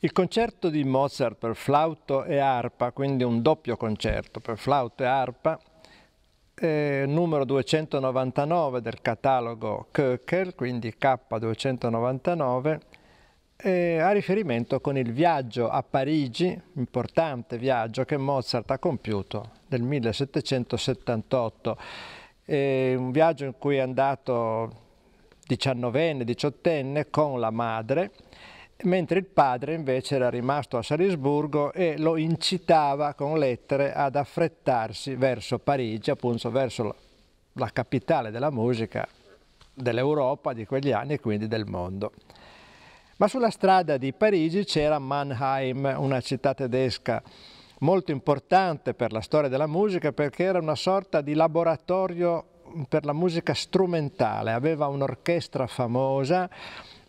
Il concerto di Mozart per flauto e arpa, quindi un doppio concerto per flauto e arpa, numero 299 del catalogo Köckel, quindi K299, ha riferimento con il viaggio a Parigi, importante viaggio che Mozart ha compiuto nel 1778, è un viaggio in cui è andato diciannovenne, diciottenne con la madre, mentre il padre invece era rimasto a Salisburgo e lo incitava con lettere ad affrettarsi verso Parigi, appunto verso la capitale della musica dell'Europa di quegli anni e quindi del mondo. Ma sulla strada di Parigi c'era Mannheim, una città tedesca molto importante per la storia della musica perché era una sorta di laboratorio per la musica strumentale, aveva un'orchestra famosa,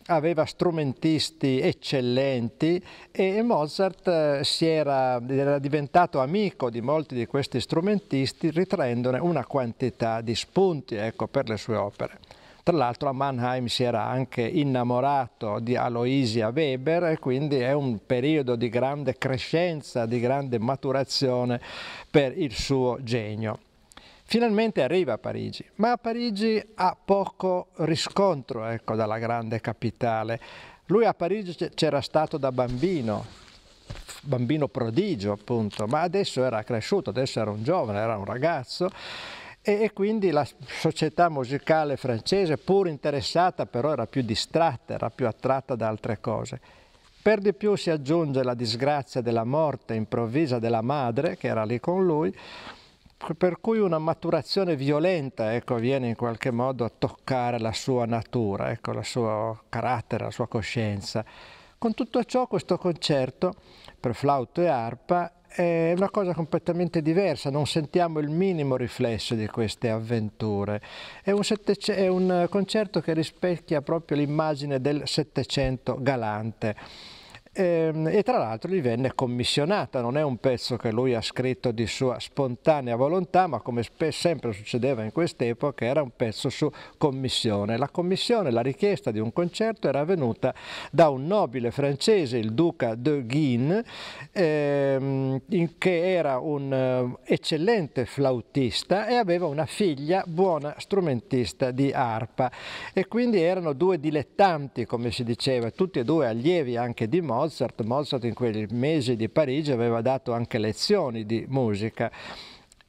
aveva strumentisti eccellenti e Mozart eh, era, era diventato amico di molti di questi strumentisti ritraendone una quantità di spunti ecco, per le sue opere. Tra l'altro a Mannheim si era anche innamorato di Aloisia Weber e quindi è un periodo di grande crescenza, di grande maturazione per il suo genio. Finalmente arriva a Parigi, ma Parigi ha poco riscontro ecco, dalla grande capitale. Lui a Parigi c'era stato da bambino, bambino prodigio appunto, ma adesso era cresciuto, adesso era un giovane, era un ragazzo e, quindi la società musicale francese, pur interessata, però era più distratta, era più attratta da altre cose. Per di più si aggiunge la disgrazia della morte improvvisa della madre, che era lì con lui, cioè, per cui una maturazione violenta ecco, viene in qualche modo a toccare la sua natura, ecco, il suo carattere, la sua coscienza. Con tutto ciò questo concerto per flauto e arpa è una cosa completamente diversa, non sentiamo il minimo riflesso di queste avventure. È un, è un concerto che rispecchia proprio l'immagine del Settecento galante e, ehm, e tra l'altro gli venne commissionata, non è un pezzo che lui ha scritto di sua spontanea volontà, ma come sempre succedeva in quest'epoca era un pezzo su commissione. La commissione, la richiesta di un concerto era venuta da un nobile francese, il duca de Guin, ehm, che era un eh, eccellente flautista e aveva una figlia buona strumentista di arpa e quindi erano due dilettanti, come si diceva, tutti e due allievi anche di moda, Mozart, Mozart in quel mese di Parigi aveva dato anche lezioni di musica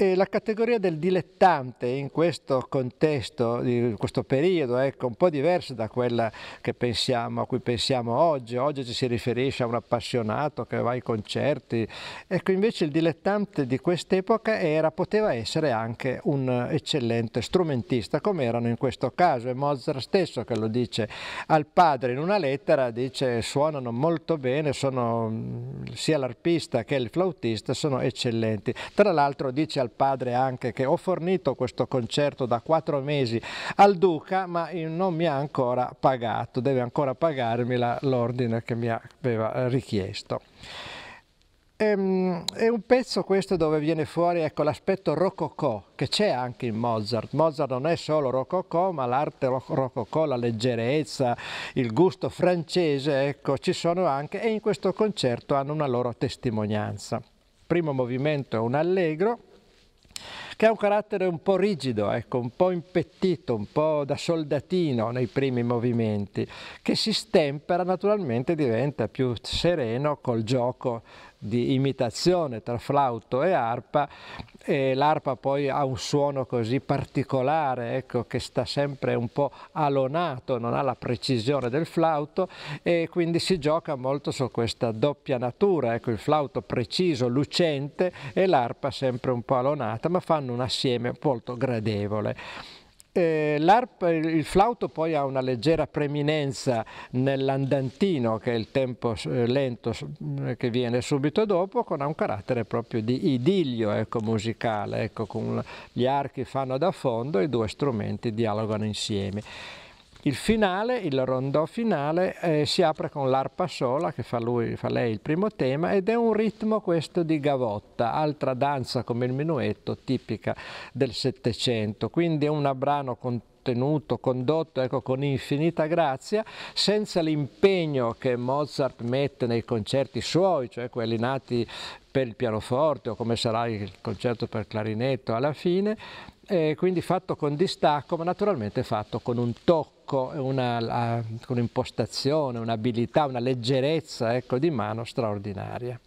e la categoria del dilettante in questo contesto, in questo periodo, ecco, un po' diversa da quella pensiamo, a cui pensiamo oggi. Oggi ci si riferisce a un appassionato che va ai concerti. Ecco, invece il dilettante di quest'epoca poteva essere anche un eccellente strumentista, come erano in questo caso. È Mozart stesso che lo dice al padre in una lettera, dice suonano molto bene, sono, sia l'arpista che il flautista sono eccellenti. Tra l'altro dice al al padre anche che ho fornito questo concerto da quattro mesi al Duca ma non mi ha ancora pagato, deve ancora pagarmi l'ordine che mi aveva eh, richiesto. Ehm, è un pezzo questo dove viene fuori ecco, l'aspetto rococò che c'è anche in Mozart. Mozart non è solo rococò, ma l'arte rococò, la leggerezza, il gusto francese, ecco, ci sono anche e in questo concerto hanno una loro testimonianza. primo movimento è un allegro, che ha un carattere un po' rigido, ecco, un po' impettito, un po' da soldatino nei primi movimenti, che si stempera naturalmente diventa più sereno col gioco di imitazione tra flauto e arpa e l'arpa poi ha un suono così particolare ecco, che sta sempre un po' alonato, non ha la precisione del flauto e quindi si gioca molto su questa doppia natura, ecco, il flauto preciso, lucente e l'arpa sempre un po' alonata ma fanno fanno un assieme molto gradevole. Eh, l'arp, il flauto poi ha una leggera preminenza nell'andantino, che è il tempo eh, lento eh, che viene subito dopo, con un carattere proprio di idillio ecco, musicale, ecco, gli archi fanno da fondo e i due strumenti dialogano insieme. Il finale, il rondò finale, eh, si apre con l'arpa sola che fa, lui, fa lei il primo tema ed è un ritmo questo di gavotta, altra danza come il minuetto tipica del Settecento, quindi è un brano con sostenuto, condotto ecco, con infinita grazia, senza l'impegno che Mozart mette nei concerti suoi, cioè quelli nati per il pianoforte o come sarà il concerto per clarinetto alla fine, eh, quindi fatto con distacco, ma naturalmente fatto con un tocco, un'impostazione, una, un'abilità, una leggerezza ecco, di mano straordinaria.